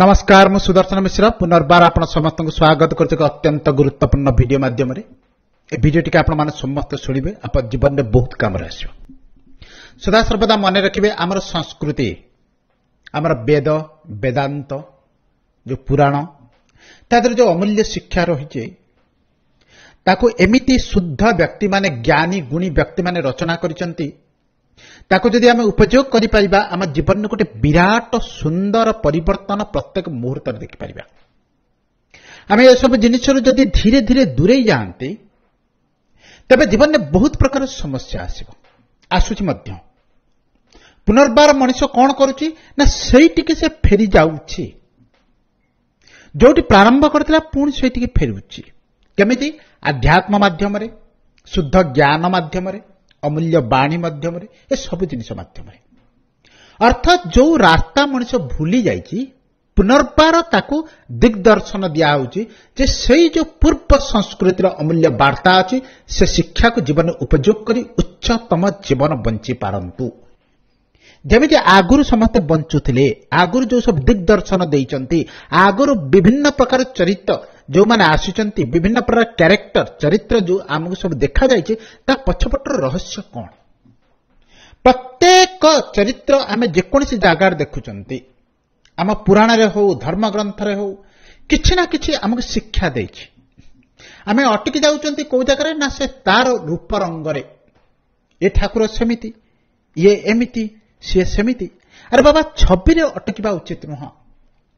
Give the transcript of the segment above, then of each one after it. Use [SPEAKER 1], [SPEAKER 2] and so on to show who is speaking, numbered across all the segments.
[SPEAKER 1] ନମସ୍କାର ମୁଁ ସୁଦର୍ଶନ ମିଶ୍ର ପୁନର୍ବାର ଆପଣ ସମସ୍ତଙ୍କୁ ସ୍ୱାଗତ କରୁଛି ଏକ ଅତ୍ୟନ୍ତ ଗୁରୁତ୍ୱପୂର୍ଣ୍ଣ ଭିଡ଼ିଓ ମାଧ୍ୟମରେ ଏ ଭିଡ଼ିଓଟିକୁ ଆପଣମାନେ ସମସ୍ତେ ଶୁଣିବେ ଆପଣ ଜୀବନରେ ବହୁତ କାମରେ ଆସିବ ସଦାସର୍ବଦା ମନେ ରଖିବେ ଆମର ସଂସ୍କୃତି ଆମର ବେଦ ବେଦାନ୍ତ ଯେଉଁ ପୁରାଣ ତା ଦେହରେ ଯେଉଁ ଅମୂଲ୍ୟ ଶିକ୍ଷା ରହିଛି ତାକୁ ଏମିତି ଶୁଦ୍ଧ ବ୍ୟକ୍ତିମାନେ ଜ୍ଞାନୀ ଗୁଣୀ ବ୍ୟକ୍ତିମାନେ ରଚନା କରିଛନ୍ତି ତାକୁ ଯଦି ଆମେ ଉପଯୋଗ କରିପାରିବା ଆମ ଜୀବନରେ ଗୋଟେ ବିରାଟ ସୁନ୍ଦର ପରିବର୍ତ୍ତନ ପ୍ରତ୍ୟେକ ମୁହୂର୍ତ୍ତରେ ଦେଖିପାରିବା ଆମେ ଏସବୁ ଜିନିଷରୁ ଯଦି ଧୀରେ ଧୀରେ ଦୂରେଇ ଯାଆନ୍ତି ତେବେ ଜୀବନରେ ବହୁତ ପ୍ରକାର ସମସ୍ୟା ଆସିବ ଆସୁଛି ମଧ୍ୟ ପୁନର୍ବାର ମଣିଷ କ'ଣ କରୁଛି ନା ସେଇଠିକି ସେ ଫେରିଯାଉଛି ଯେଉଁଠି ପ୍ରାରମ୍ଭ କରିଥିଲା ପୁଣି ସେଇଠିକି ଫେରୁଛି କେମିତି ଆଧ୍ୟାତ୍ମ ମାଧ୍ୟମରେ ଶୁଦ୍ଧ ଜ୍ଞାନ ମାଧ୍ୟମରେ ଅମୂଲ୍ୟ ବାଣୀ ମାଧ୍ୟମରେ ଏସବୁ ଜିନିଷ ମାଧ୍ୟମରେ ଅର୍ଥାତ୍ ଯେଉଁ ରାସ୍ତା ମଣିଷ ଭୁଲି ଯାଇଛି ପୁନର୍ବାର ତାକୁ ଦିଗ୍ଦର୍ଶନ ଦିଆହେଉଛି ଯେ ସେଇ ଯେଉଁ ପୂର୍ବ ସଂସ୍କୃତିର ଅମୂଲ୍ୟ ବାର୍ତ୍ତା ଅଛି ସେ ଶିକ୍ଷାକୁ ଜୀବନ ଉପଯୋଗ କରି ଉଚ୍ଚତମ ଜୀବନ ବଞ୍ଚି ପାରନ୍ତୁ ଯେମିତି ଆଗରୁ ସମସ୍ତେ ବଞ୍ଚୁଥିଲେ ଆଗରୁ ଯେଉଁ ସବୁ ଦିଗ୍ଦର୍ଶନ ଦେଇଛନ୍ତି ଆଗରୁ ବିଭିନ୍ନ ପ୍ରକାର ଚରିତ୍ର ଯେଉଁମାନେ ଆସୁଛନ୍ତି ବିଭିନ୍ନ ପ୍ରକାର କ୍ୟାରେକ୍ଟର ଚରିତ୍ର ଯେଉଁ ଆମକୁ ସବୁ ଦେଖାଯାଇଛି ତା ପଛପଟର ରହସ୍ୟ କ'ଣ ପ୍ରତ୍ୟେକ ଚରିତ୍ର ଆମେ ଯେକୌଣସି ଜାଗାରେ ଦେଖୁଛନ୍ତି ଆମ ପୁରାଣରେ ହେଉ ଧର୍ମଗ୍ରନ୍ଥରେ ହେଉ କିଛି ନା କିଛି ଆମକୁ ଶିକ୍ଷା ଦେଇଛି ଆମେ ଅଟକି ଯାଉଛନ୍ତି କେଉଁ ଜାଗାରେ ନା ସେ ତାର ରୂପ ରଙ୍ଗରେ ଏ ଠାକୁର ସେମିତି ଇଏ ଏମିତି ସିଏ ସେମିତି ଆରେ ବାବା ଛବିରେ ଅଟକିବା ଉଚିତ ନୁହଁ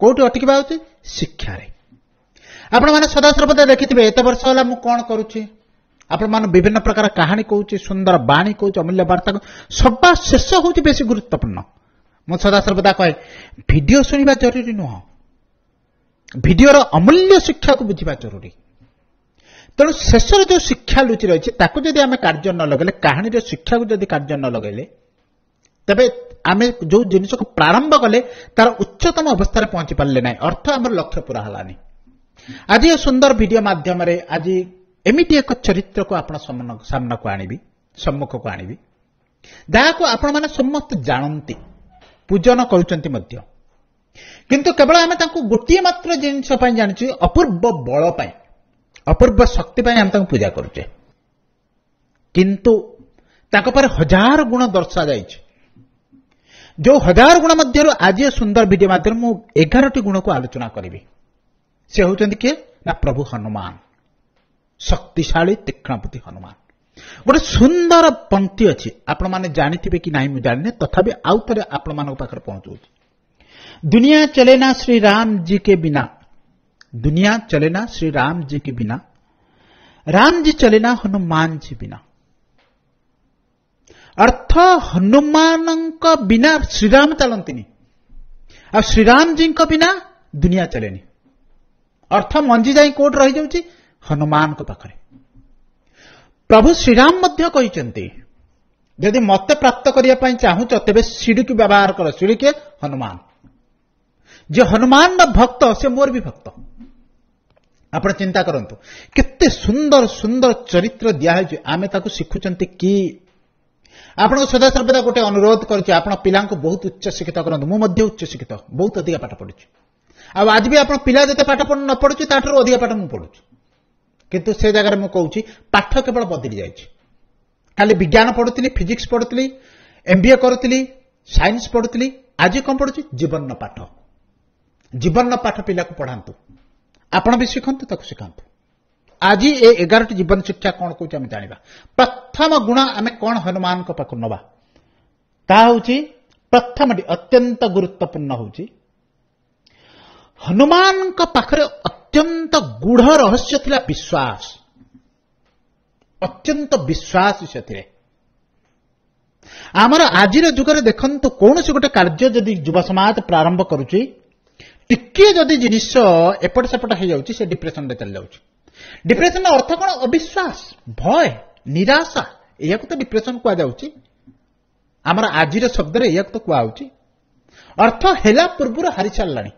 [SPEAKER 1] କେଉଁଠି ଅଟକିବା ଉଚିତ ଶିକ୍ଷାରେ ଆପଣମାନେ ସଦାସର୍ବଦା ଦେଖିଥିବେ ଏତେ ବର୍ଷ ହେଲା ମୁଁ କ'ଣ କରୁଛି ଆପଣମାନେ ବିଭିନ୍ନ ପ୍ରକାର କାହାଣୀ କହୁଛି ସୁନ୍ଦର ବାଣୀ କହୁଛି ଅମୂଲ୍ୟ ବାର୍ତ୍ତା କହୁଛି ସବା ଶେଷ ହେଉଛି ବେଶୀ ଗୁରୁତ୍ୱପୂର୍ଣ୍ଣ ମୁଁ ସଦାସର୍ବଦା କହେ ଭିଡ଼ିଓ ଶୁଣିବା ଜରୁରୀ ନୁହଁ ଭିଡ଼ିଓର ଅମୂଲ୍ୟ ଶିକ୍ଷାକୁ ବୁଝିବା ଜରୁରୀ ତେଣୁ ଶେଷରେ ଯେଉଁ ଶିକ୍ଷା ଲୁଚି ରହିଛି ତାକୁ ଯଦି ଆମେ କାର୍ଯ୍ୟ ନ ଲଗାଇଲେ କାହାଣୀର ଶିକ୍ଷାକୁ ଯଦି କାର୍ଯ୍ୟ ନ ଲଗାଇଲେ ତେବେ ଆମେ ଯେଉଁ ଜିନିଷକୁ ପ୍ରାରମ୍ଭ କଲେ ତାର ଉଚ୍ଚତମ ଅବସ୍ଥାରେ ପହଞ୍ଚି ପାରିଲେ ନାହିଁ ଅର୍ଥ ଆମର ଲକ୍ଷ୍ୟ ପୁରା ହେଲାନି ଆଜି ଏ ସୁନ୍ଦର ଭିଡ଼ିଓ ମାଧ୍ୟମରେ ଆଜି ଏମିତି ଏକ ଚରିତ୍ରକୁ ଆପଣ ସାମ୍ନାକୁ ଆଣିବି ସମ୍ମୁଖକୁ ଆଣିବି ଯାହାକୁ ଆପଣମାନେ ସମସ୍ତେ ଜାଣନ୍ତି ପୂଜନ କରୁଛନ୍ତି ମଧ୍ୟ କିନ୍ତୁ କେବଳ ଆମେ ତାଙ୍କୁ ଗୋଟିଏ ମାତ୍ର ଜିନିଷ ପାଇଁ ଜାଣିଛୁ ଅପୂର୍ବ ବଳ ପାଇଁ ଅପୂର୍ବ ଶକ୍ତି ପାଇଁ ଆମେ ତାଙ୍କୁ ପୂଜା କରୁଛେ କିନ୍ତୁ ତାଙ୍କ ପାଖରେ ହଜାର ଗୁଣ ଦର୍ଶାଯାଇଛି ଯେଉଁ ହଜାର ଗୁଣ ମଧ୍ୟରୁ ଆଜି ସୁନ୍ଦର ଭିଡ଼ିଓ ମାଧ୍ୟମରେ ମୁଁ ଏଗାରଟି ଗୁଣକୁ ଆଲୋଚନା କରିବି ସେ ହେଉଛନ୍ତି କିଏ ନା ପ୍ରଭୁ ହନୁମାନ ଶକ୍ତିଶାଳୀ ତୀକ୍ଷ୍ଣବୁଦ୍ଧି ହନୁମାନ ଗୋଟେ ସୁନ୍ଦର ପନ୍ତି ଅଛି ଆପଣମାନେ ଜାଣିଥିବେ କି ନାହିଁ ମୁଁ ଜାଣିନି ତଥାପି ଆଉ ଥରେ ଆପଣମାନଙ୍କ ପାଖରେ ପହଞ୍ଚୁଛି ଦୁନିଆ ଚଲେନା ଶ୍ରୀ ରାମ ଜୀ କେ ବିନା ଦୁନିଆ ଚଲେନା ଶ୍ରୀ ରାମ ଜୀ କେ ବିନା राम जी चलेना हनुमान जी बिना अर्थ हनुमानଙ୍କ ବିନା ଶ୍ରୀରାମ ଚାଲନ୍ତିନି ଆଉ ଶ୍ରୀରାମଜୀଙ୍କ ବିନା ଦୁନିଆ ଚାଲେନି ଅର୍ଥ ମଞ୍ଜି ଯାଇ କୋର୍ଟ ରହିଯାଉଛି ହନୁମାନଙ୍କ ପାଖରେ ପ୍ରଭୁ ଶ୍ରୀରାମ ମଧ୍ୟ କହିଛନ୍ତି ଯଦି ମତେ ପ୍ରାପ୍ତ କରିବା ପାଇଁ ଚାହୁଁଛ ତେବେ ସିଡ଼ିକି ବ୍ୟବହାର କର ସିଡ଼ିକି ହନୁମାନ ଯିଏ ହନୁମାନର ଭକ୍ତ ସେ ମୋର ବି ଭକ୍ତ ଆପଣ ଚିନ୍ତା କରନ୍ତୁ କେତେ ସୁନ୍ଦର ସୁନ୍ଦର ଚରିତ୍ର ଦିଆହେଇଛି ଆମେ ତାକୁ ଶିଖୁଛନ୍ତି କି ଆପଣଙ୍କୁ ସଦାସର୍ବଦା ଗୋଟେ ଅନୁରୋଧ କରିଛି ଆପଣ ପିଲାଙ୍କୁ ବହୁତ ଉଚ୍ଚ ଶିକ୍ଷିତ କରନ୍ତୁ ମୁଁ ମଧ୍ୟ ଉଚ୍ଚ ଶିକ୍ଷିତ ବହୁତ ଅଧିକା ପାଠ ପଢ଼ୁଛି ଆଉ ଆଜି ବି ଆପଣ ପିଲା ଯେତେ ପାଠ ପଢ଼ୁ ନ ପଢୁଛି ତାଠାରୁ ଅଧିକା ପାଠ ମୁଁ ପଢୁଛୁ କିନ୍ତୁ ସେ ଜାଗାରେ ମୁଁ କହୁଛି ପାଠ କେବଳ ବଦଳି ଯାଇଛି କାଲି ବିଜ୍ଞାନ ପଢୁଥିଲି ଫିଜିକ୍ସ ପଢୁଥିଲି ଏମ୍ବିଏ କରୁଥିଲି ସାଇନ୍ସ ପଢୁଥିଲି ଆଜି କ'ଣ ପଢୁଛି ଜୀବନର ପାଠ ଜୀବନର ପାଠ ପିଲାକୁ ପଢ଼ାନ୍ତୁ ଆପଣ ବି ଶିଖନ୍ତୁ ତାକୁ ଶିଖାନ୍ତୁ ଆଜି ଏ ଏଗାରଟି ଜୀବନ ଶିକ୍ଷା କ'ଣ କହୁଛି ଆମେ ଜାଣିବା ପ୍ରଥମ ଗୁଣ ଆମେ କ'ଣ ହନୁମାନଙ୍କ ପାଖକୁ ନେବା ତାହା ହେଉଛି ପ୍ରଥମଟି ଅତ୍ୟନ୍ତ ଗୁରୁତ୍ୱପୂର୍ଣ୍ଣ ହେଉଛି ହନୁମାନଙ୍କ ପାଖରେ ଅତ୍ୟନ୍ତ ଗୂଢ଼ ରହସ୍ୟ ଥିଲା ବିଶ୍ୱାସ ଅତ୍ୟନ୍ତ ବିଶ୍ୱାସ ସେଥିରେ ଆମର ଆଜିର ଯୁଗରେ ଦେଖନ୍ତୁ କୌଣସି ଗୋଟେ କାର୍ଯ୍ୟ ଯଦି ଯୁବ ସମାଜ ପ୍ରାରମ୍ଭ କରୁଛି ଟିକିଏ ଯଦି ଜିନିଷ ଏପଟ ସେପଟ ହେଇଯାଉଛି ସେ ଡିପ୍ରେସନରେ ଚାଲିଯାଉଛି ଡିପ୍ରେସନର ଅର୍ଥ କ'ଣ ଅବିଶ୍ୱାସ ଭୟ ନିରାଶା ଏହାକୁ ତ ଡିପ୍ରେସନ କୁହାଯାଉଛି ଆମର ଆଜିର ଶବ୍ଦରେ ଏହାକୁ ତ କୁହାଯାଉଛି ଅର୍ଥ ହେଲା ପୂର୍ବରୁ ହାରି ସାରିଲାଣି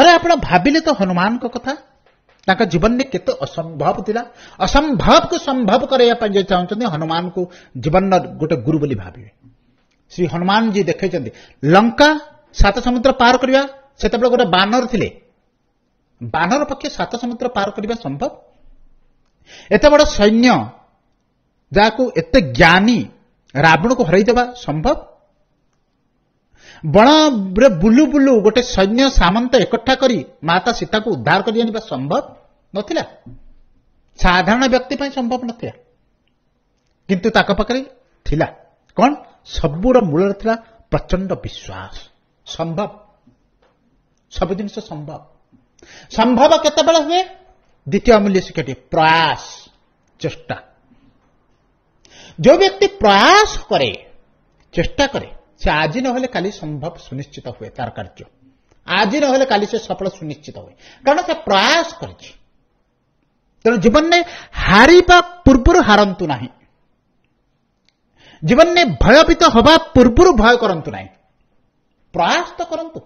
[SPEAKER 1] ଥରେ ଆପଣ ଭାବିଲେ ତ ହନୁମାନଙ୍କ କଥା ତାଙ୍କ ଜୀବନରେ କେତେ ଅସମ୍ଭବ ଥିଲା ଅସମ୍ଭବକୁ ସମ୍ଭବ କରାଇବା ପାଇଁ ଯଦି ଚାହୁଁଛନ୍ତି ହନୁମାନଙ୍କୁ ଜୀବନର ଗୋଟେ ଗୁରୁ ବୋଲି ଭାବିବେ ଶ୍ରୀ ହନୁମାନଜୀ ଦେଖାଇଛନ୍ତି ଲଙ୍କା ସାତ ସମୁଦ୍ର ପାର କରିବା ସେତେବେଳେ ଗୋଟେ ବାନର ଥିଲେ ବାନର ପକ୍ଷେ ସାତ ସମୁଦ୍ର ପାର କରିବା ସମ୍ଭବ ଏତେ ବଡ଼ ସୈନ୍ୟ ଯାହାକୁ ଏତେ ଜ୍ଞାନୀ ରାବଣକୁ ହରାଇଦେବା ସମ୍ଭବ ବଣରେ ବୁଲୁ ବୁଲୁ ଗୋଟେ ସୈନ୍ୟ ସାମନ୍ତ ଏକଠା କରି ମାତା ସୀତାକୁ ଉଦ୍ଧାର କରି ଆଣିବା ସମ୍ଭବ ନଥିଲା ସାଧାରଣ ବ୍ୟକ୍ତି ପାଇଁ ସମ୍ଭବ ନଥିଲା କିନ୍ତୁ ତାଙ୍କ ପାଖରେ ଥିଲା କଣ ସବୁର ମୂଳରେ ଥିଲା ପ୍ରଚଣ୍ଡ ବିଶ୍ୱାସ ସମ୍ଭବ ସବୁ ଜିନିଷ ସମ୍ଭବ ସମ୍ଭବ କେତେବେଳେ ହୁଏ ଦ୍ୱିତୀୟ ଅମୂଲ୍ୟ ଶିକ୍ଷାଟି ପ୍ରୟାସ ଚେଷ୍ଟା ଯେଉଁ ବ୍ୟକ୍ତି ପ୍ରୟାସ କରେ ଚେଷ୍ଟା କରେ ସେ ଆଜି ନହେଲେ କାଲି ସମ୍ଭବ ସୁନିଶ୍ଚିତ ହୁଏ ତାର କାର୍ଯ୍ୟ ଆଜି ନହେଲେ କାଲି ସେ ସଫଳ ସୁନିଶ୍ଚିତ ହୁଏ କାରଣ ସେ ପ୍ରୟାସ କରିଛି ତେଣୁ ଜୀବନରେ ହାରିବା ପୂର୍ବରୁ ହାରନ୍ତୁ ନାହିଁ ଜୀବନରେ ଭୟଭୀତ ହେବା ପୂର୍ବରୁ ଭୟ କରନ୍ତୁ ନାହିଁ ପ୍ରୟାସ ତ କରନ୍ତୁ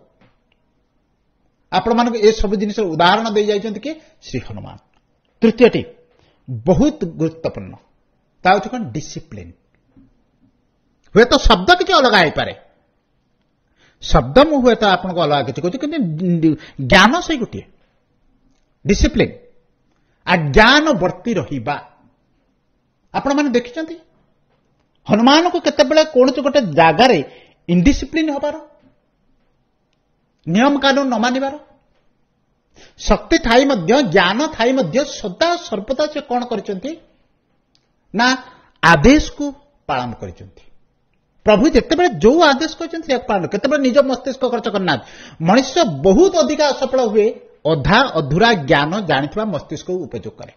[SPEAKER 1] ଆପଣମାନଙ୍କୁ ଏସବୁ ଜିନିଷର ଉଦାହରଣ ଦେଇଯାଇଛନ୍ତି କି ଶ୍ରୀ ହନୁମାନ ତୃତୀୟଟି ବହୁତ ଗୁରୁତ୍ୱପୂର୍ଣ୍ଣ ତା ହେଉଛି କ'ଣ ଡିସିପ୍ଲିନ୍ ହୁଏତ ଶବ୍ଦ କିଛି ଅଲଗା ହେଇପାରେ ଶବ୍ଦ ମୁଁ ହୁଏତ ଆପଣଙ୍କୁ ଅଲଗା କିଛି କହୁଛି କିନ୍ତୁ ଜ୍ଞାନ ସେଇ ଗୋଟିଏ ଡିସିପ୍ଲିନ୍ ଆ ଜ୍ଞାନ ବର୍ତ୍ତି ରହିବା ଆପଣମାନେ ଦେଖିଛନ୍ତି ହନୁମାନଙ୍କୁ କେତେବେଳେ କୌଣସି ଗୋଟେ ଜାଗାରେ ଇନ୍ଡିସିପ୍ଲିନ୍ ହେବାର ନିୟମ କାନୁନ୍ ନ ମାନିବାର ଶକ୍ତି ଥାଇ ମଧ୍ୟ ଜ୍ଞାନ ଥାଇ ମଧ୍ୟ ସଦା ସର୍ବଦା ସେ କ'ଣ କରିଛନ୍ତି ନା ଆଦେଶକୁ ପାଳନ କରିଛନ୍ତି ପ୍ରଭୁ ଯେତେବେଳେ ଯୋଉ ଆଦେଶ କରିଛନ୍ତି ସେ ପାଳନ କେତେବେଳେ ନିଜ ମସ୍ତିଷ୍କ ଖର୍ଚ୍ଚ କରିନାହାନ୍ତି ମଣିଷ ବହୁତ ଅଧିକ ଅସଫଳ ହୁଏ ଅଧା ଅଧୁରା ଜ୍ଞାନ ଜାଣିଥିବା ମସ୍ତିଷ୍କ ଉପଯୋଗ କରେ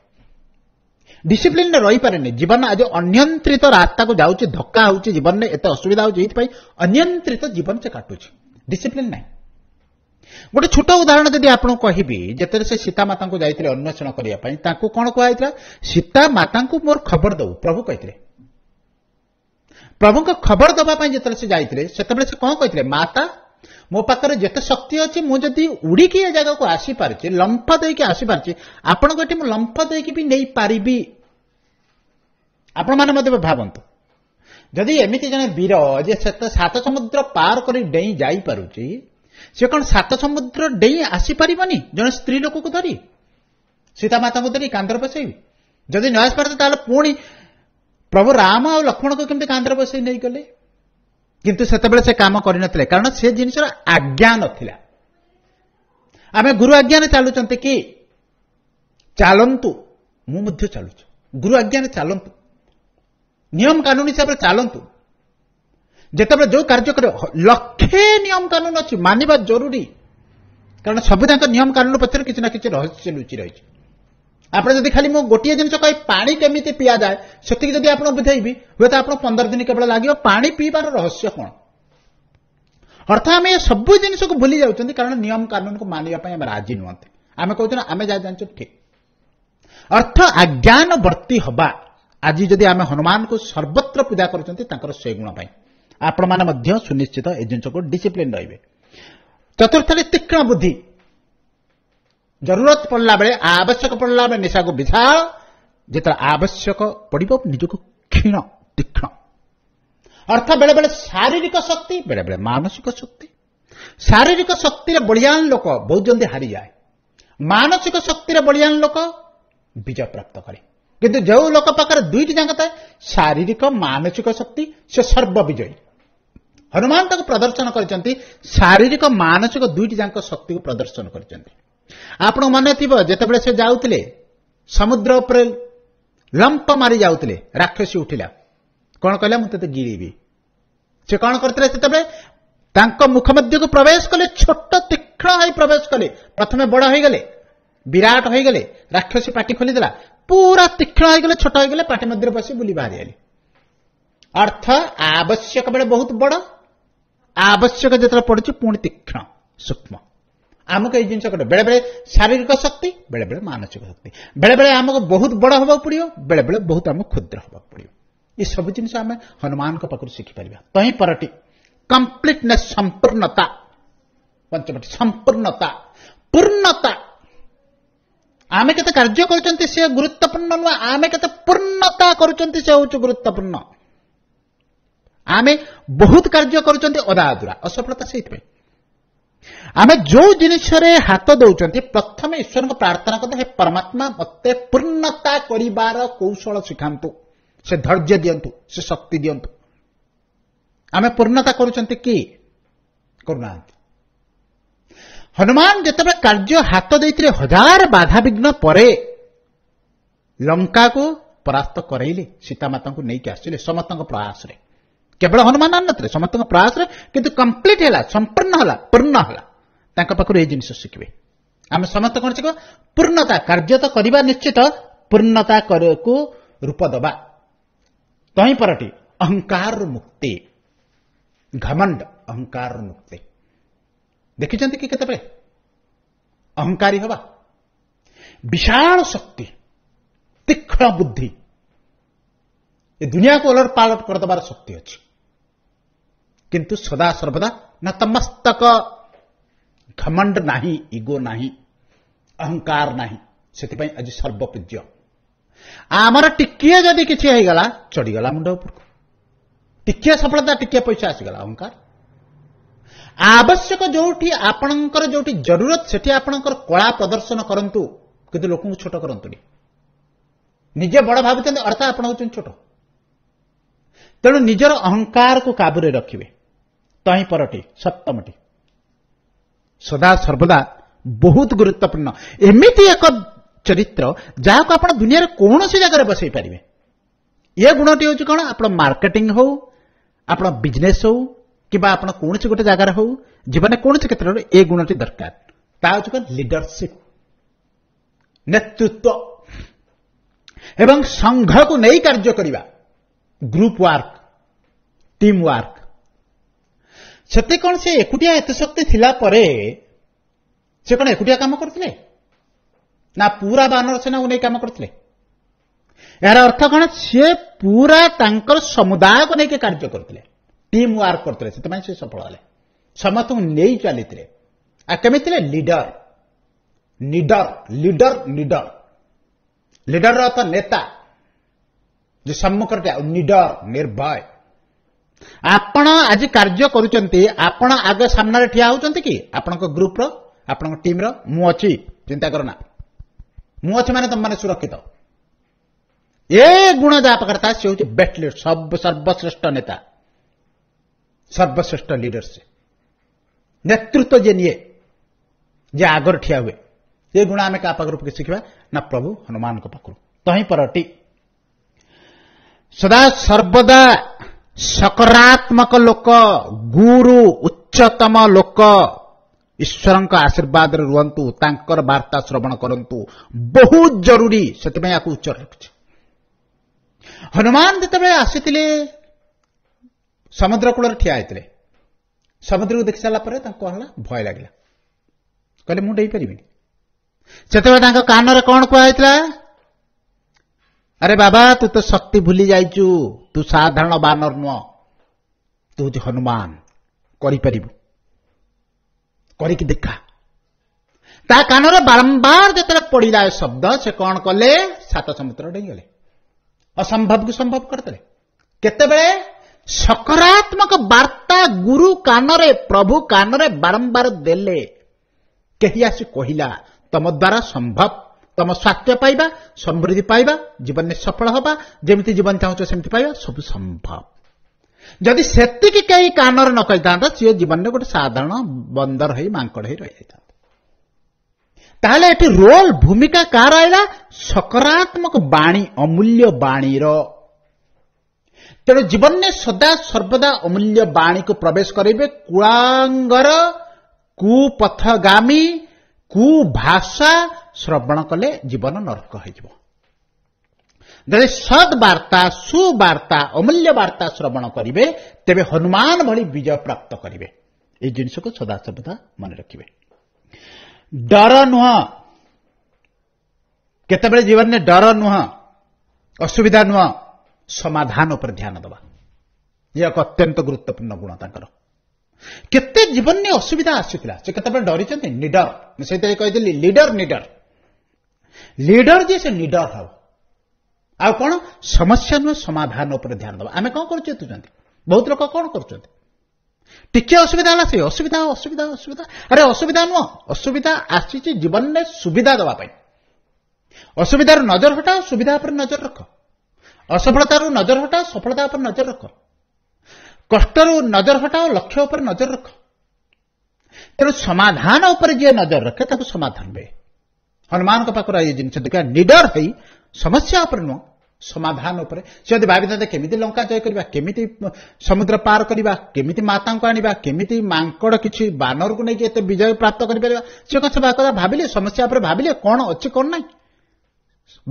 [SPEAKER 1] ଡିସିପ୍ଲିନରେ ରହିପାରେନି ଜୀବନ ଆଜି ଅନିୟନ୍ତ୍ରିତ ରାସ୍ତାକୁ ଯାଉଛି ଧକ୍କା ହେଉଛି ଜୀବନରେ ଏତେ ଅସୁବିଧା ହେଉଛି ଏଇଥିପାଇଁ ଅନିୟନ୍ତ୍ରିତ ଜୀବନ ସେ କାଟୁଛି ଡିସିପ୍ଲିନ ନାହିଁ ଗୋଟେ ଛୋଟ ଉଦାହରଣ ଯଦି ଆପଣଙ୍କୁ କହିବି ଯେତେବେଳେ ସେ ସୀତାମାତାଙ୍କୁ ଯାଇଥିଲେ ଅନ୍ୱେଷଣ କରିବା ପାଇଁ ତାଙ୍କୁ କ'ଣ କୁହାଯାଇଥିଲା ସୀତାମାତାଙ୍କୁ ମୋର ଖବର ଦେବୁ ପ୍ରଭୁ କହିଥିଲେ ପ୍ରଭୁଙ୍କ ଖବର ଦେବା ପାଇଁ ଯେତେବେଳେ ସେ ଯାଇଥିଲେ ସେତେବେଳେ ସେ କ'ଣ କହିଥିଲେ ମାତା ମୋ ପାଖରେ ଯେତେ ଶକ୍ତି ଅଛି ମୁଁ ଯଦି ଉଡ଼ିକି ଏ ଜାଗାକୁ ଆସିପାରୁଛି ଲମ୍ଫ ଦେଇକି ଆସିପାରୁଛି ଆପଣଙ୍କ ଏଠି ମୁଁ ଲମ୍ଫ ଦେଇକି ବି ନେଇପାରିବି ଆପଣମାନେ ମଧ୍ୟ ଭାବନ୍ତୁ ଯଦି ଏମିତି ଜଣେ ବୀର ଯେ ସେତେ ସାତ ସମୁଦ୍ର ପାର କରି ଡେଇଁ ଯାଇପାରୁଛି ସେ କ'ଣ ସାତ ସମୁଦ୍ର ଡେଇଁ ଆସିପାରିବନି ଜଣେ ସ୍ତ୍ରୀ ଲୋକକୁ ଧରି ସୀତାମାତାଙ୍କୁ ଧରି କାନ୍ଦରେ ପଶେଇବି ଯଦି ନ ଆସିପାରୁଛି ତାହେଲେ ପୁଣି ପ୍ରଭୁ ରାମ ଆଉ ଲକ୍ଷ୍ମଣଙ୍କୁ କେମିତି କାନ୍ଦରେ ବସେଇ ନେଇଗଲେ କିନ୍ତୁ ସେତେବେଳେ ସେ କାମ କରିନଥିଲେ କାରଣ ସେ ଜିନିଷର ଆଜ୍ଞା ନଥିଲା ଆମେ ଗୁରୁ ଆଜ୍ଞାରେ ଚାଲୁଛନ୍ତି କି ଚାଲନ୍ତୁ ମୁଁ ମଧ୍ୟ ଚାଲୁଛି ଗୁରୁ ଆଜ୍ଞାରେ ଚାଲନ୍ତୁ ନିୟମ କାନୁନ ହିସାବରେ ଚାଲନ୍ତୁ ଯେତେବେଳେ ଯେଉଁ କାର୍ଯ୍ୟ କରିବ ଲକ୍ଷେ ନିୟମ କାନୁନ ଅଛି ମାନିବା ଜରୁରୀ କାରଣ ସବୁ ତାଙ୍କ ନିୟମ କାନୁନ ପଛରେ କିଛି ନା କିଛି ରହସ୍ୟ ଲୁଚି ରହିଛି ଆପଣ ଯଦି ଖାଲି ମୁଁ ଗୋଟିଏ ଜିନିଷ କହି ପାଣି କେମିତି ପିଆଯାଏ ସେତିକି ଯଦି ଆପଣ ବୁଝେଇବି ହୁଏତ ଆପଣ ପନ୍ଦର ଦିନ କେବଳ ଲାଗିବ ପାଣି ପିଇବାର ରହସ୍ୟ କ'ଣ ଅର୍ଥ ଆମେ ଏ ସବୁ ଜିନିଷକୁ ଭୁଲି ଯାଉଛନ୍ତି କାରଣ ନିୟମ କାନୁନକୁ ମାନିବା ପାଇଁ ଆମେ ରାଜି ନୁହନ୍ତି ଆମେ କହୁଛୁ ଆମେ ଯାହା ଜାଣିଛୁ ଠିକ୍ ଅର୍ଥ ଆଜ୍ଞାନବର୍ତ୍ତୀ ହେବା ଆଜି ଯଦି ଆମେ ହନୁମାନଙ୍କୁ ସର୍ବତ୍ର ପୂଜା କରୁଛନ୍ତି ତାଙ୍କର ସେ ଗୁଣ ପାଇଁ ଆପଣମାନେ ମଧ୍ୟ ସୁନିଶ୍ଚିତ ଏ ଜିନିଷକୁ ଡିସିପ୍ଲିନ୍ ରହିବେ ଚତୁର୍ଥରେ ତୀକ୍ଷ୍ଣ ବୁଦ୍ଧି ଜରୁରତ ପଡ଼ିଲା ବେଳେ ଆବଶ୍ୟକ ପଡ଼ିଲା ବେଳେ ନିଶାକୁ ବିଧା ଯେତେବେଳେ ଆବଶ୍ୟକ ପଡ଼ିବ ନିଜକୁ କ୍ଷୀଣ ତୀକ୍ଷ୍ଣ ଅର୍ଥ ବେଳେବେଳେ ଶାରୀରିକ ଶକ୍ତି ବେଳେବେଳେ ମାନସିକ ଶକ୍ତି ଶାରୀରିକ ଶକ୍ତିରେ ବଳିଆନ ଲୋକ ବହୁତ ଜଲ୍ଦି ହାରିଯାଏ ମାନସିକ ଶକ୍ତିରେ ବଳିଆନ ଲୋକ ବିଜୟ ପ୍ରାପ୍ତ କରେ କିନ୍ତୁ ଯେଉଁ ଲୋକ ପାଖରେ ଦୁଇଟି ଯାକ ଥାଏ ଶାରୀରିକ ମାନସିକ ଶକ୍ତି ସେ ସର୍ବବିଜୟୀ ହନୁମାନ ତାକୁ ପ୍ରଦର୍ଶନ କରିଛନ୍ତି ଶାରୀରିକ ମାନସିକ ଦୁଇଟି ଯାକ ଶକ୍ତିକୁ ପ୍ରଦର୍ଶନ କରିଛନ୍ତି ଆପଣ ମନେ ଥିବ ଯେତେବେଳେ ସେ ଯାଉଥିଲେ ସମୁଦ୍ର ଉପରେ ଲମ୍ପ ମାରି ଯାଉଥିଲେ ରାକ୍ଷସୀ ଉଠିଲା କ'ଣ କହିଲା ମୁଁ ତୋତେ ଗିରିବି ସେ କ'ଣ କରିଥିଲେ ସେତେବେଳେ ତାଙ୍କ ମୁଖ ମଧ୍ୟକୁ ପ୍ରବେଶ କଲେ ଛୋଟ ତୀକ୍ଷ୍ଣ ହୋଇ ପ୍ରବେଶ କଲେ ପ୍ରଥମେ ବଡ଼ ହୋଇଗଲେ ବିରାଟ ହୋଇଗଲେ ରାକ୍ଷସୀ ପାଟି ଖୋଲିଦେଲା ପୁରା ତୀକ୍ଷ୍ଣ ହୋଇଗଲେ ଛୋଟ ହୋଇଗଲେ ପାଟି ମଧ୍ୟରେ ବସି ବୁଲି ବାହାରିଗଲେ ଅର୍ଥ ଆବଶ୍ୟକ ବେଳେ ବହୁତ ବଡ଼ ଆବଶ୍ୟକ ଯେତେବେଳେ ପଡୁଛି ପୁଣି ତୀକ୍ଷ୍ଣ ସୂକ୍ଷ୍ମ आमक ये जिन बेले बेले शारीरिक शक्ति बेले बेले मानसिक शक्ति बेले बेले आमको बहुत बड़ हवाक पड़ो बेले बेले बहुत आमको क्षुद्र हवाक पड़ो ये सब जिन आम हनुमान पाखु शिखिपर तई पर कंप्लीटने संपूर्णता पंचमटी संपूर्णता पूर्णता आम के कार्य कर गुरुत्वपूर्ण नुह आम के पूर्णता कर गुरुत्वपूर्ण आम बहुत कार्य करदा अदुरा असफलता से ଆମେ ଯୋଉ ଜିନିଷରେ ହାତ ଦଉଛନ୍ତି ପ୍ରଥମେ ଈଶ୍ୱରଙ୍କ ପ୍ରାର୍ଥନା କଥା ହେ ପରମାତ୍ମା ମୋତେ ପୂର୍ଣ୍ଣତା କରିବାର କୌଶଳ ଶିଖାନ୍ତୁ ସେ ଧୈର୍ଯ୍ୟ ଦିଅନ୍ତୁ ସେ ଶକ୍ତି ଦିଅନ୍ତୁ ଆମେ ପୂର୍ଣ୍ଣତା କରୁଛନ୍ତି କି କରୁନାହାନ୍ତି ହନୁମାନ ଯେତେବେଳେ କାର୍ଯ୍ୟ ହାତ ଦେଇଥିଲେ ହଜାର ବାଧାବିଘ୍ନ ପରେ ଲଙ୍କାକୁ ପରାସ୍ତ କରେଇଲେ ସୀତାମାତାଙ୍କୁ ନେଇକି ଆସିଲେ ସମସ୍ତଙ୍କ ପ୍ରୟାସରେ କେବଳ ହନୁମାନ ଆଣିନଥିଲେ ସମସ୍ତଙ୍କ ପ୍ରୟାସରେ କିନ୍ତୁ କମ୍ପ୍ଲିଟ୍ ହେଲା ସମ୍ପୂର୍ଣ୍ଣ ହେଲା ପୂର୍ଣ୍ଣ ହେଲା ତାଙ୍କ ପାଖରୁ ଏଇ ଜିନିଷ ଶିଖିବେ ଆମେ ସମସ୍ତେ କ'ଣ ଶିଖିବା ପୂର୍ଣ୍ଣତା କାର୍ଯ୍ୟ ତ କରିବା ନିଶ୍ଚିତ ପୂର୍ଣ୍ଣତା ପୂର୍ଣ୍ଣତାକୁ ରୂପ ଦେବା ତହିଁ ପରଟି ଅହଙ୍କାର ମୁକ୍ତି ଘମଣ୍ଡ ଅହଙ୍କାର ମୁକ୍ତି ଦେଖିଛନ୍ତି କି କେତେବେଳେ ଅହଙ୍କାରୀ ହେବା ବିଶାଳ ଶକ୍ତି ତୀକ୍ଷ୍ଣ ବୁଦ୍ଧି ଏ ଦୁନିଆକୁ ଓଲଟ ପାଲଟ କରିଦେବାର ଶକ୍ତି ଅଛି କିନ୍ତୁ ସଦା ସର୍ବଦା ନତମସ୍ତକ घमंड नाही ଇଗୋ ନାହିଁ ଅହଙ୍କାର ନାହିଁ ସେଥିପାଇଁ ଆଜି ସର୍ବପୂଜ୍ୟ ଆମର ଟିକିଏ ଯଦି କିଛି ହେଇଗଲା ଚଢିଗଲା ମୁଣ୍ଡ ଉପରକୁ ଟିକିଏ ସଫଳତା ଟିକିଏ ପଇସା ଆସିଗଲା ଅହଙ୍କାର ଆବଶ୍ୟକ ଯୋଉଠି ଆପଣଙ୍କର ଯୋଉଠି ଜରୁରତ ସେଠି ଆପଣଙ୍କର କଳା ପ୍ରଦର୍ଶନ କରନ୍ତୁ କିନ୍ତୁ ଲୋକଙ୍କୁ ଛୋଟ କରନ୍ତୁନି ନିଜେ ବଡ଼ ଭାବୁଛନ୍ତି ଅର୍ଥାତ୍ ଆପଣ ହେଉଛନ୍ତି ଛୋଟ ତେଣୁ ନିଜର ଅହଙ୍କାରକୁ କାବୁରେ ରଖିବେ ତହିଁ ପରଟି ସପ୍ତମଟି ସଦା ସର୍ବଦା ବହୁତ ଗୁରୁତ୍ୱପୂର୍ଣ୍ଣ ଏମିତି ଏକ ଚରିତ୍ର ଯାହାକୁ ଆପଣ ଦୁନିଆରେ କୌଣସି ଜାଗାରେ ବସେଇ ପାରିବେ ଏ ଗୁଣଟି ହେଉଛି କ'ଣ ଆପଣ ମାର୍କେଟିଂ ହଉ ଆପଣ ବିଜନେସ୍ ହଉ କିମ୍ବା ଆପଣ କୌଣସି ଗୋଟେ ଜାଗାରେ ହଉ ଜୀବନରେ କୌଣସି କ୍ଷେତ୍ରରେ ଏ ଗୁଣଟି ଦରକାର ତା ହେଉଛି କ'ଣ ଲିଡରସିପ୍ ନେତୃତ୍ୱ ଏବଂ ସଂଘକୁ ନେଇ କାର୍ଯ୍ୟ କରିବା ଗ୍ରୁପ୍ ୱାର୍କ ଟିମ୍ ୱାର୍କ ସେତେ କ'ଣ ସେ ଏକୁଟିଆ ଏତେ ଶକ୍ତି ଥିଲା ପରେ ସେ କ'ଣ ଏକୁଟିଆ କାମ କରୁଥିଲେ ନା ପୁରା ବାନର ସେନାକୁ ନେଇ କାମ କରୁଥିଲେ ଏହାର ଅର୍ଥ କ'ଣ ସିଏ ପୁରା ତାଙ୍କର ସମୁଦାୟକୁ ନେଇକି କାର୍ଯ୍ୟ କରୁଥିଲେ ଟିମ୍ ୱାର୍କ କରୁଥିଲେ ସେଥିପାଇଁ ସେ ସଫଳ ହେଲେ ସମସ୍ତଙ୍କୁ ନେଇ ଚାଲିଥିଲେ ଆଉ କେମିତି ଥିଲେ ଲିଡର ନିଡର ଲିଡର ଲିଡର ଲିଡରର ଅର୍ଥ ନେତା ଯେ ସମ୍ମୁଖରେ ନିଡର ନିର୍ଭୟ ଆପଣ ଆଜି କାର୍ଯ୍ୟ କରୁଛନ୍ତି ଆପଣ ଆଗ ସାମ୍ନାରେ ଠିଆ ହେଉଛନ୍ତି କି ଆପଣଙ୍କ ଗ୍ରୁପର ଆପଣଙ୍କ ଟିମ୍ର ମୁଁ ଅଛି ଚିନ୍ତା କର ନା ମୁଁ ଅଛି ମାନେ ତମମାନେ ସୁରକ୍ଷିତ ଏ ଗୁଣ ଯାହା ପାଖରେ ତା ସେ ହେଉଛି ବେଷ୍ଟ ସର୍ବଶ୍ରେଷ୍ଠ ନେତା ସର୍ବଶ୍ରେଷ୍ଠ ଲିଡରସିପ୍ ନେତୃତ୍ୱ ଯିଏ ନିଏ ଯିଏ ଆଗରେ ଠିଆ ହୁଏ ଏ ଗୁଣ ଆମେ କାହା ପାଖରୁ କିଛି ଶିଖିବା ନା ପ୍ରଭୁ ହନୁମାନଙ୍କ ପାଖରୁ ତହିଁ ପରଟି ସଦା ସର୍ବଦା ସକାରାତ୍ମକ ଲୋକ ଗୁରୁ ଉଚ୍ଚତମ ଲୋକ ଈଶ୍ୱରଙ୍କ ଆଶୀର୍ବାଦରେ ରୁହନ୍ତୁ ତାଙ୍କର ବାର୍ତ୍ତା ଶ୍ରବଣ କରନ୍ତୁ ବହୁତ ଜରୁରୀ ସେଥିପାଇଁ ଆକୁ ଉଚ୍ଚ ରଖିଛି ହନୁମାନ ଯେତେବେଳେ ଆସିଥିଲେ ସମୁଦ୍ର କୂଳରେ ଠିଆ ହୋଇଥିଲେ ସମୁଦ୍ରକୁ ଦେଖିସାରିଲା ପରେ ତାଙ୍କୁ ହେଲା ଭୟ ଲାଗିଲା କହିଲେ ମୁଁ ଡେଇଁ ପାରିବିନି ସେତେବେଳେ ତାଙ୍କ କାନରେ କ'ଣ କୁହାଯାଇଥିଲା ଆରେ ବାବା ତୁ ତ ଶକ୍ତି ଭୁଲି ଯାଇଛୁ ତୁ ସାଧାରଣ ବାନର ନୁହଁ ତୁ ହେଉଛି ହନୁମାନ କରିପାରିବୁ କରିକି ଦେଖା ତା କାନରେ ବାରମ୍ବାର ଯେତେବେଳେ ପଡ଼ିଲା ଏ ଶବ୍ଦ ସେ କ'ଣ କଲେ ସାତ ସମୁଦ୍ର ଡେଇଁଗଲେ ଅସମ୍ଭବକୁ ସମ୍ଭବ କରିଦେଲେ କେତେବେଳେ ସକାରାତ୍ମକ ବାର୍ତ୍ତା ଗୁରୁ କାନରେ ପ୍ରଭୁ କାନରେ ବାରମ୍ବାର ଦେଲେ କେହି ଆସି କହିଲା ତମ ଦ୍ୱାରା ସମ୍ଭବ ତମ ସ୍ୱାସ୍ଥ୍ୟ ପାଇବା ସମୃଦ୍ଧି ପାଇବା ଜୀବନରେ ସଫଳ ହେବା ଯେମିତି ଜୀବନ ଚାହୁଁଛ ସେମିତି ପାଇବା ସବୁ ସମ୍ଭବ ଯଦି ସେତିକି କେହି କାନରେ ନ କହିଥାନ୍ତା ସିଏ ଜୀବନରେ ଗୋଟେ ସାଧାରଣ ବନ୍ଦର ହେଇ ମାଙ୍କଡ଼ ହେଇ ରହିଯାଇଥାନ୍ତା ତାହେଲେ ଏଠି ରୋଲ ଭୂମିକା କାହାର ଆଇଲା ସକାରାତ୍ମକ ବାଣୀ ଅମୂଲ୍ୟ ବାଣୀର ତେଣୁ ଜୀବନରେ ସଦା ସର୍ବଦା ଅମୂଲ୍ୟ ବାଣୀକୁ ପ୍ରବେଶ କରିବେ କୁଳାଙ୍ଗର କୁପଥଗାମୀ କୁଭାଷା ଶ୍ରବଣ କଲେ ଜୀବନ ନରକ ହୋଇଯିବ ଯଦି ସତ୍ ବାର୍ତ୍ତା ସୁବାର୍ତ୍ତା ଅମୂଲ୍ୟ ବାର୍ତ୍ତା ଶ୍ରବଣ କରିବେ ତେବେ ହନୁମାନ ଭଳି ବିଜୟ ପ୍ରାପ୍ତ କରିବେ ଏହି ଜିନିଷକୁ ସଦାସର୍ବଦା ମନେ ରଖିବେ ଡର ନୁହଁ କେତେବେଳେ ଜୀବନରେ ଡର ନୁହଁ ଅସୁବିଧା ନୁହଁ ସମାଧାନ ଉପରେ ଧ୍ୟାନ ଦେବା ଇଏ ଏକ ଅତ୍ୟନ୍ତ ଗୁରୁତ୍ୱପୂର୍ଣ୍ଣ ଗୁଣ ତାଙ୍କର କେତେ ଜୀବନରେ ଅସୁବିଧା ଆସିଥିଲା ସେ କେତେବେଳେ ଡରିଛନ୍ତି ନିଡର ମୁଁ ସେଇଥିପାଇଁ କହିଥିଲି ଲିଡର ନିଡର ଲିଡର ଯିଏ ସେ ନିଡର ହେବ ଆଉ କ'ଣ ସମସ୍ୟା ନୁହେଁ ସମାଧାନ ଉପରେ ଧ୍ୟାନ ଦେବା ଆମେ କ'ଣ କରୁଛୁ ଚେତୁଛନ୍ତି ବହୁତ ଲୋକ କ'ଣ କରୁଛନ୍ତି ଟିକେ ଅସୁବିଧା ହେଲା ସେ ଅସୁବିଧା ଅସୁବିଧା ଅସୁବିଧା ଆରେ ଅସୁବିଧା ନୁହଁ ଅସୁବିଧା ଆସିଛି ଜୀବନରେ ସୁବିଧା ଦେବା ପାଇଁ ଅସୁବିଧାରୁ ନଜର ହଟାଅ ସୁବିଧା ଉପରେ ନଜର ରଖ ଅସଫଳତାରୁ ନଜର ହଟାଅ ସଫଳତା ଉପରେ ନଜର ରଖ କଷ୍ଟରୁ ନଜର ହଟାଅ ଲକ୍ଷ୍ୟ ଉପରେ ନଜର ରଖ ତେଣୁ ସମାଧାନ ଉପରେ ଯିଏ ନଜର ରଖେ ତାକୁ ସମାଧାନ ଦେବେ ହନୁମାନଙ୍କ ପାଖରୁ ଏଇ ଜିନିଷ ଦେଖିବା ନିଡର ହେଇ ସମସ୍ୟା ଉପରେ ନୁହଁ ସମାଧାନ ଉପରେ ସେ ଯଦି ଭାବିଥାନ୍ତେ କେମିତି ଲଙ୍କା ଜୟ କରିବା କେମିତି ସମୁଦ୍ର ପାର କରିବା କେମିତି ମାତାଙ୍କୁ ଆଣିବା କେମିତି ମାଙ୍କଡ଼ କିଛି ବାନରକୁ ନେଇକି ଏତେ ବିଜୟ ପ୍ରାପ୍ତ କରିପାରିବା ସେ କଥା କଥା ଭାବିଲେ ସମସ୍ୟା ଉପରେ ଭାବିଲେ କ'ଣ ଅଛି କ'ଣ ନାହିଁ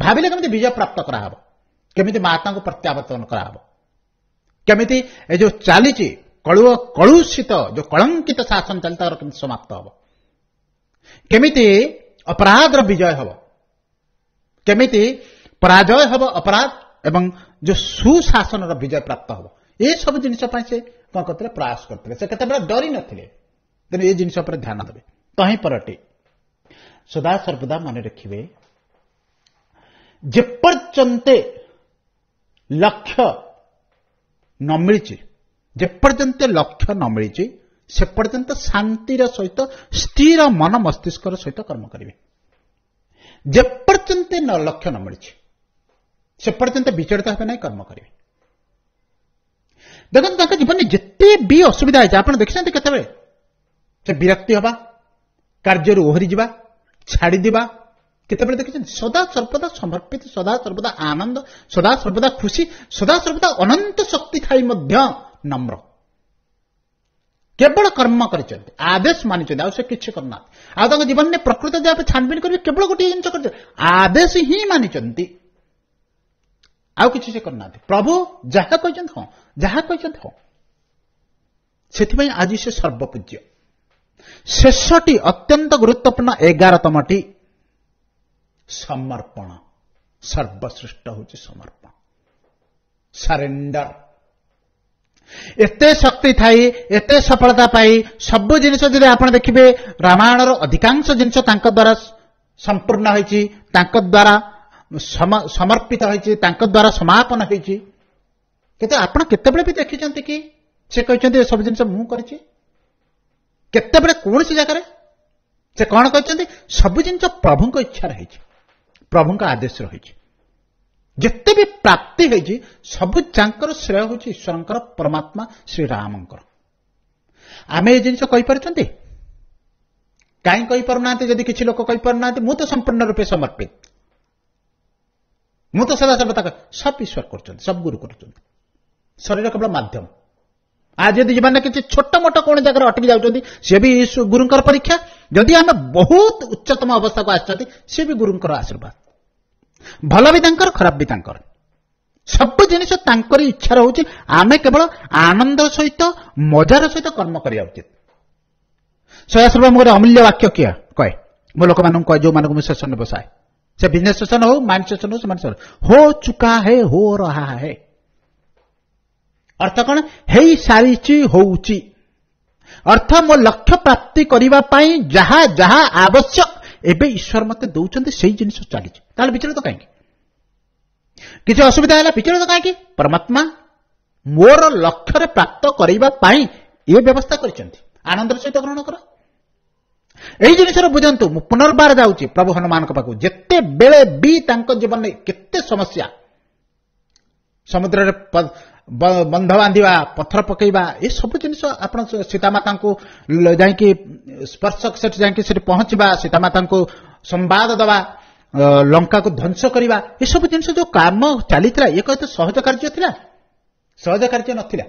[SPEAKER 1] ଭାବିଲେ କେମିତି ବିଜୟ ପ୍ରାପ୍ତ କରାହେବ କେମିତି ମାତାଙ୍କୁ ପ୍ରତ୍ୟାବର୍ତ୍ତନ କରାହେବ କେମିତି ଏ ଯେଉଁ ଚାଲିଛି କଳୁଅ କଳୁଷିତ ଯେଉଁ କଳଙ୍କିତ ଶାସନ ଚାଲିଛି ତାର କେମିତି ସମାପ୍ତ ହେବ କେମିତି अपराधर विजय हम केमी पराजय हम अपराध एवं जो सुशासन विजय प्राप्त हम ये सब जिन से कौन करते प्रयास करते डरी नें ये जिन ध्यान देवे कहीं पर सदा सर्वदा मन रखिए जेपर्यते लक्ष्य न मिली जेपर्यते लक्ष्य न मिली ସେ ପର୍ଯ୍ୟନ୍ତ ଶାନ୍ତିର ସହିତ ସ୍ଥିର ମନ ମସ୍ତିଷ୍କର ସହିତ କର୍ମ କରିବେ ଯେପର୍ଯ୍ୟନ୍ତ ନ ଲକ୍ଷ୍ୟ ନ ମିଳିଛି ସେ ପର୍ଯ୍ୟନ୍ତ ବିଚଳିତ ହେବେ ନାହିଁ କର୍ମ କରିବେ ଦେଖନ୍ତୁ ତାଙ୍କ ଜୀବନରେ ଯେତେ ବି ଅସୁବିଧା ହେଇଛି ଆପଣ ଦେଖିଛନ୍ତି କେତେବେଳେ ସେ ବିରକ୍ତି ହେବା କାର୍ଯ୍ୟରୁ ଓହରିଯିବା ଛାଡ଼ିଦେବା କେତେବେଳେ ଦେଖିଛନ୍ତି ସଦାସର୍ବଦା ସମର୍ପିତ ସଦାସର୍ବଦା ଆନନ୍ଦ ସଦାସର୍ବଦା ଖୁସି ସଦାସର୍ବଦା ଅନନ୍ତ ଶକ୍ତି ଥାଇ ମଧ୍ୟ ନମ୍ର କେବଳ କର୍ମ କରିଛନ୍ତି ଆଦେଶ ମାନିଛନ୍ତି ଆଉ ସେ କିଛି କରୁନାହାନ୍ତି ଆଉ ତାଙ୍କ ଜୀବନରେ ପ୍ରକୃତ ଦେବା ପାଇଁ ଛାନବିନ କରିବେ କେବଳ ଗୋଟିଏ ଜିନିଷ କରିଛନ୍ତି ଆଦେଶ ହିଁ ମାନିଛନ୍ତି ଆଉ କିଛି ସେ କରୁନାହାନ୍ତି ପ୍ରଭୁ ଯାହା କହିଛନ୍ତି ହଁ ଯାହା କହିଛନ୍ତି ହଁ ସେଥିପାଇଁ ଆଜି ସେ ସର୍ବପୂଜ୍ୟ ଶେଷଟି ଅତ୍ୟନ୍ତ ଗୁରୁତ୍ୱପୂର୍ଣ୍ଣ ଏଗାରତମଟି ସମର୍ପଣ ସର୍ବଶ୍ରେଷ୍ଠ ହେଉଛି ସମର୍ପଣ ସାରେଣ୍ଡର ଏତେ ଶକ୍ତି ଥାଇ ଏତେ ସଫଳତା ପାଇ ସବୁ ଜିନିଷ ଯଦି ଆପଣ ଦେଖିବେ ରାମାୟଣର ଅଧିକାଂଶ ଜିନିଷ ତାଙ୍କ ଦ୍ୱାରା ସମ୍ପୂର୍ଣ୍ଣ ହୋଇଛି ତାଙ୍କ ଦ୍ୱାରା ସମର୍ପିତ ହୋଇଛି ତାଙ୍କ ଦ୍ୱାରା ସମାପନ ହୋଇଛି କିନ୍ତୁ ଆପଣ କେତେବେଳେ ବି ଦେଖିଛନ୍ତି କି ସେ କହିଛନ୍ତି ଏସବୁ ଜିନିଷ ମୁଁ କରିଛି କେତେବେଳେ କୌଣସି ଜାଗାରେ ସେ କ'ଣ କହିଛନ୍ତି ସବୁ ଜିନିଷ ପ୍ରଭୁଙ୍କ ଇଚ୍ଛା ରହିଛି ପ୍ରଭୁଙ୍କ ଆଦେଶ ରହିଛି ଯେତେ ବି ପ୍ରାପ୍ତି ହେଇଛି ସବୁ ଯାଙ୍କର ଶ୍ରେୟ ହେଉଛି ଈଶ୍ୱରଙ୍କର ପରମାତ୍ମା ଶ୍ରୀରାମଙ୍କର ଆମେ ଏ ଜିନିଷ କହିପାରୁଛନ୍ତି କାହିଁ କହିପାରୁନାହାନ୍ତି ଯଦି କିଛି ଲୋକ କହିପାରୁନାହାନ୍ତି ମୁଁ ତ ସମ୍ପୂର୍ଣ୍ଣ ରୂପେ ସମର୍ପିତ ମୁଁ ତ ସଦାସର୍ବତା ସବୁ ଈଶ୍ୱର କରୁଛନ୍ତି ସବୁ ଗୁରୁ କରୁଛନ୍ତି ଶରୀର କେବଳ ମାଧ୍ୟମ ଆଉ ଯଦି ଜୀବନରେ କିଛି ଛୋଟ ମୋଟ କୌଣସି ଜାଗାରେ ଅଟକି ଯାଉଛନ୍ତି ସିଏ ବି ଗୁରୁଙ୍କର ପରୀକ୍ଷା ଯଦି ଆମେ ବହୁତ ଉଚ୍ଚତମ ଅବସ୍ଥାକୁ ଆସିଛନ୍ତି ସିଏ ବି ଗୁରୁଙ୍କର ଆଶୀର୍ବାଦ ଭଲ ବି ତାଙ୍କର ଖରାପ ବି ତାଙ୍କର ସବୁ ଜିନିଷ ତାଙ୍କର ଇଚ୍ଛା ରହୁଛି ଆମେ କେବଳ ଆନନ୍ଦ ସହିତ ମଜାର ସହିତ କର୍ମ କରିବା ଉଚିତ ସୟାସର୍ବ ମୋର ଅମୂଲ୍ୟ ବାକ୍ୟ କିଏ କହେ ମୋ ଲୋକମାନଙ୍କୁ କହେ ଯେଉଁମାନଙ୍କୁ ମୁଁ ଶେଷ ବସାଏ ସେ ବିଜନେସ୍ ଷ୍ଟେସନ ହଉ ମାଇଣ୍ଡ ଷ୍ଟେସନ ହଉ ସେମାନେ ହୋ ଚୁକା ହେ ହୋ ରହା ହେ ଅର୍ଥ କ'ଣ ହେଇ ସାରିଛି ହଉଛି ଅର୍ଥ ମୋ ଲକ୍ଷ୍ୟ ପ୍ରାପ୍ତି କରିବା ପାଇଁ ଯାହା ଯାହା ଆବଶ୍ୟକ ଏବେ ଈଶ୍ୱର ମୋତେ ଦେଉଛନ୍ତି ସେଇ ଜିନିଷ ଚାଲିଛି ତାହେଲେ ବିଚଳିତ କାହିଁକି କିଛି ଅସୁବିଧା ହେଲା ବିଚଳିତ କାହିଁକି ପରମାତ୍ମା ମୋର ଲକ୍ଷ୍ୟରେ ପ୍ରାପ୍ତ କରିବା ପାଇଁ ଏ ବ୍ୟବସ୍ଥା କରିଛନ୍ତି ଆନନ୍ଦର ସହିତ ଗ୍ରହଣ କର ଏହି ଜିନିଷର ବୁଝନ୍ତୁ ମୁଁ ପୁନର୍ବାର ଯାଉଛି ପ୍ରଭୁ ହନୁମାନଙ୍କ ପାଖକୁ ଯେତେବେଳେ ବି ତାଙ୍କ ଜୀବନରେ କେତେ ସମସ୍ୟା ସମୁଦ୍ରରେ ବନ୍ଧ ବାନ୍ଧିବା ପଥର ପକେଇବା ଏସବୁ ଜିନିଷ ଆପଣ ସୀତାମାତାଙ୍କୁ ଯାଇକି ସ୍ପର୍ଶକ ସେଠି ଯାଇକି ସେଠି ପହଞ୍ଚିବା ସୀତାମାତାଙ୍କୁ ସମ୍ବାଦ ଦେବା ଲଙ୍କାକୁ ଧ୍ୱଂସ କରିବା ଏସବୁ ଜିନିଷ ଯୋଉ କାମ ଚାଲିଥିଲା ଏକ ଏତେ ସହଜ କାର୍ଯ୍ୟ ଥିଲା ସହଜ କାର୍ଯ୍ୟ ନଥିଲା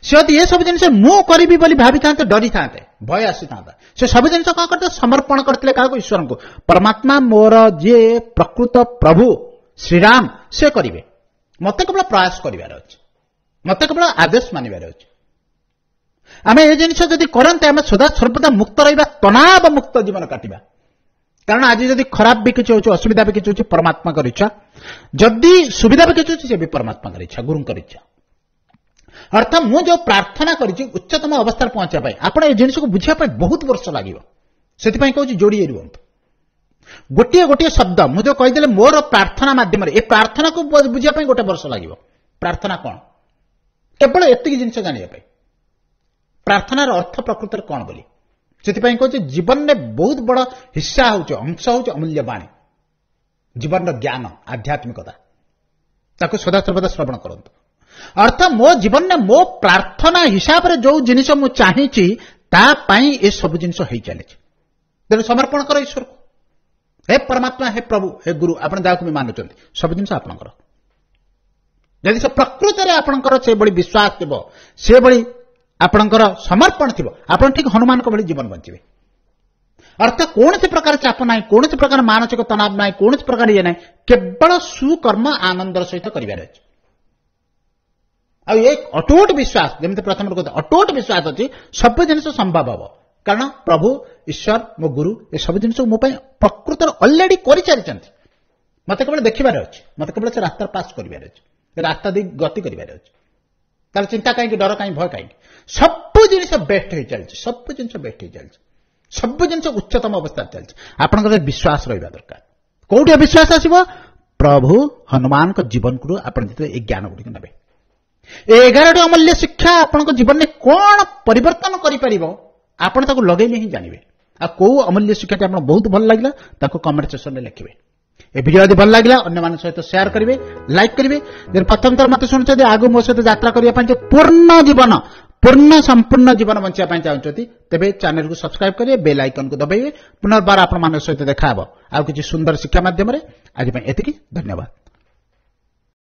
[SPEAKER 1] ସେ ଯଦି ଏସବୁ ଜିନିଷ ମୁଁ କରିବି ବୋଲି ଭାବିଥାନ୍ତେ ଡରିଥାନ୍ତେ ଭୟ ଆସିଥାନ୍ତା ସେ ସବୁ ଜିନିଷ କ'ଣ କରିଥିଲେ ସମର୍ପଣ କରିଥିଲେ କାହାକୁ ଈଶ୍ୱରଙ୍କୁ ପରମାତ୍ମା ମୋର ଯିଏ ପ୍ରକୃତ ପ୍ରଭୁ ଶ୍ରୀରାମ ସେ କରିବେ ମୋତେ କେବଳ ପ୍ରୟାସ କରିବାର ଅଛି ମୋତେ କେବଳ ଆଦେଶ ମାନିବାର ଅଛି ଆମେ ଏ ଜିନିଷ ଯଦି କରନ୍ତେ ଆମେ ସଦା ସର୍ବଦା ମୁକ୍ତ ରହିବା ତନାବ ମୁକ୍ତ ଜୀବନ କାଟିବା କାରଣ ଆଜି ଯଦି ଖରାପ ବି କିଛି ହେଉଛି ଅସୁବିଧା ବି କିଛି ହେଉଛି ପରମାତ୍ମାଙ୍କ ଇଚ୍ଛା ଯଦି ସୁବିଧା ବି କିଛି ହେଉଛି ସେ ବି ପରମାତ୍ମାଙ୍କର ଇଚ୍ଛା ଗୁରୁଙ୍କର ଇଚ୍ଛା ଅର୍ଥାତ୍ ମୁଁ ଯେଉଁ ପ୍ରାର୍ଥନା କରିଛି ଉଚ୍ଚତମ ଅବସ୍ଥାରେ ପହଞ୍ଚିବା ପାଇଁ ଆପଣ ଏ ଜିନିଷକୁ ବୁଝିବା ପାଇଁ ବହୁତ ବର୍ଷ ଲାଗିବ ସେଥିପାଇଁ କହୁଛି ଯୋଡ଼ିଏ ରୁହନ୍ତୁ ଗୋଟିଏ ଗୋଟିଏ ଶବ୍ଦ ମୁଁ ଯେଉଁ କହିଦେଲେ ମୋର ପ୍ରାର୍ଥନା ମାଧ୍ୟମରେ ଏ ପ୍ରାର୍ଥନାକୁ ବୁଝିବା ପାଇଁ ଗୋଟେ ବର୍ଷ ଲାଗିବ ପ୍ରାର୍ଥନା କ'ଣ କେବଳ ଏତିକି ଜିନିଷ ଜାଣିବା ପାଇଁ ପ୍ରାର୍ଥନାର ଅର୍ଥ ପ୍ରକୃତରେ କ'ଣ ବୋଲି ସେଥିପାଇଁ କହୁଛି ଜୀବନରେ ବହୁତ ବଡ଼ ହିସ୍ସା ହେଉଛି ଅଂଶ ହେଉଛି ଅମୂଲ୍ୟ ବାଣୀ ଜୀବନର ଜ୍ଞାନ ଆଧ୍ୟାତ୍ମିକତା ତାକୁ ସଦାସର୍ବଦା ଶ୍ରବଣ କରନ୍ତୁ ଅର୍ଥ ମୋ ଜୀବନରେ ମୋ ପ୍ରାର୍ଥନା ହିସାବରେ ଯେଉଁ ଜିନିଷ ମୁଁ ଚାହିଁଛି ତା ପାଇଁ ଏସବୁ ଜିନିଷ ହେଇ ଚାଲିଛି ତେଣୁ ସମର୍ପଣ କର ଈଶ୍ୱରକୁ ହେ ପରମାତ୍ମା ହେ ପ୍ରଭୁ ହେ ଗୁରୁ ଆପଣ ଯାହାକୁ ବି ମାନୁଛନ୍ତି ସବୁ ଜିନିଷ ଆପଣଙ୍କର ଯଦି ସେ ପ୍ରକୃତରେ ଆପଣଙ୍କର ସେଭଳି ବିଶ୍ୱାସ ଥିବ ସେଭଳି ଆପଣଙ୍କର ସମର୍ପଣ ଥିବ ଆପଣ ଠିକ ହନୁମାନଙ୍କ ଭଳି ଜୀବନ ବଞ୍ଚିବେ ଅର୍ଥ କୌଣସି ପ୍ରକାର ଚାପ ନାହିଁ କୌଣସି ପ୍ରକାର ମାନସିକ ତନାବ ନାହିଁ କୌଣସି ପ୍ରକାର ଇଏ ନାହିଁ କେବଳ ସୁକର୍ମ ଆନନ୍ଦର ସହିତ କରିବାର ଅଛି ଆଉ ଏ ଅଟୋଟ ବିଶ୍ୱାସ ଯେମିତି ପ୍ରଥମରେ କହୁଛନ୍ତି ଅଟୋଟ ବିଶ୍ୱାସ ଅଛି ସବୁ ଜିନିଷ ସମ୍ଭବ ହେବ କାରଣ ପ୍ରଭୁ ଈଶ୍ୱର ମୋ ଗୁରୁ ଏସବୁ ଜିନିଷ ମୋ ପାଇଁ ପ୍ରକୃତରେ ଅଲରେଡି କରିଚାଲିଛନ୍ତି ମୋତେ କେବଳ ଦେଖିବାର ଅଛି ମୋତେ କେବଳ ସେ ରାସ୍ତାରେ ପାସ୍ କରିବାର ଅଛି ରାସ୍ତା ଦେଇ ଗତି କରିବାର ଅଛି ତାର ଚିନ୍ତା କାହିଁକି ଡର କାହିଁକି ଭୟ କାହିଁକି ସବୁ ଜିନିଷ ବେଷ୍ଟ ହୋଇଚାଲିଛି ସବୁ ଜିନିଷ ବେଷ୍ଟ ହୋଇଚାଲିଛି ସବୁ ଜିନିଷ ଉଚ୍ଚତମ ଅବସ୍ଥାରେ ଚାଲିଛି ଆପଣଙ୍କର ବିଶ୍ୱାସ ରହିବା ଦରକାର କୋଉଠି ବିଶ୍ୱାସ ଆସିବ ପ୍ରଭୁ ହନୁମାନଙ୍କ ଜୀବନକୁ ଆପଣ ଯେତେବେଳେ ଏ ଜ୍ଞାନ ଗୁଡ଼ିକ ନେବେ ଏଗାରଟି ଅମୂଲ୍ୟ ଶିକ୍ଷା ଆପଣଙ୍କ ଜୀବନରେ କ'ଣ ପରିବର୍ତ୍ତନ କରିପାରିବ ଆପଣ ତାକୁ ଲଗେଇଲେ ହିଁ ଜାଣିବେ ଆଉ କୋଉ ଅମୂଲ୍ୟ ଶିକ୍ଷାଟି ଆପଣ ବହୁତ ଭଲ ଲାଗିଲା ତାକୁ କମେଣ୍ଟ ସେକ୍ସନରେ ଲେଖିବେ ଏ ଭିଡ଼ିଓ ଯଦି ଭଲ ଲାଗିଲା ଅନ୍ୟମାନଙ୍କ ସହିତ ସେୟାର କରିବେ ଲାଇକ୍ କରିବେ ଦେନ୍ ପ୍ରଥମ ଥର ମୋତେ ଶୁଣୁଛନ୍ତି ଆଗକୁ ମୋ ସହିତ ଯାତ୍ରା କରିବା ପାଇଁ ଯେ ପୂର୍ଣ୍ଣ ଜୀବନ ପୂର୍ଣ୍ଣ ସମ୍ପୂର୍ଣ୍ଣ ଜୀବନ ବଞ୍ଚିବା ପାଇଁ ଚାହୁଁଛନ୍ତି ତେବେ ଚ୍ୟାନେଲକୁ ସବସ୍କ୍ରାଇବ୍ କରିବେ ବେଲ୍ ଆଇକନକୁ ଦବାଇବେ ପୁନର୍ବାର ଆପଣମାନଙ୍କ ସହିତ ଦେଖାହେବ ଆଉ କିଛି ସୁନ୍ଦର ଶିକ୍ଷା ମାଧ୍ୟମରେ ଆଜି ପାଇଁ ଏତିକି ଧନ୍ୟବାଦ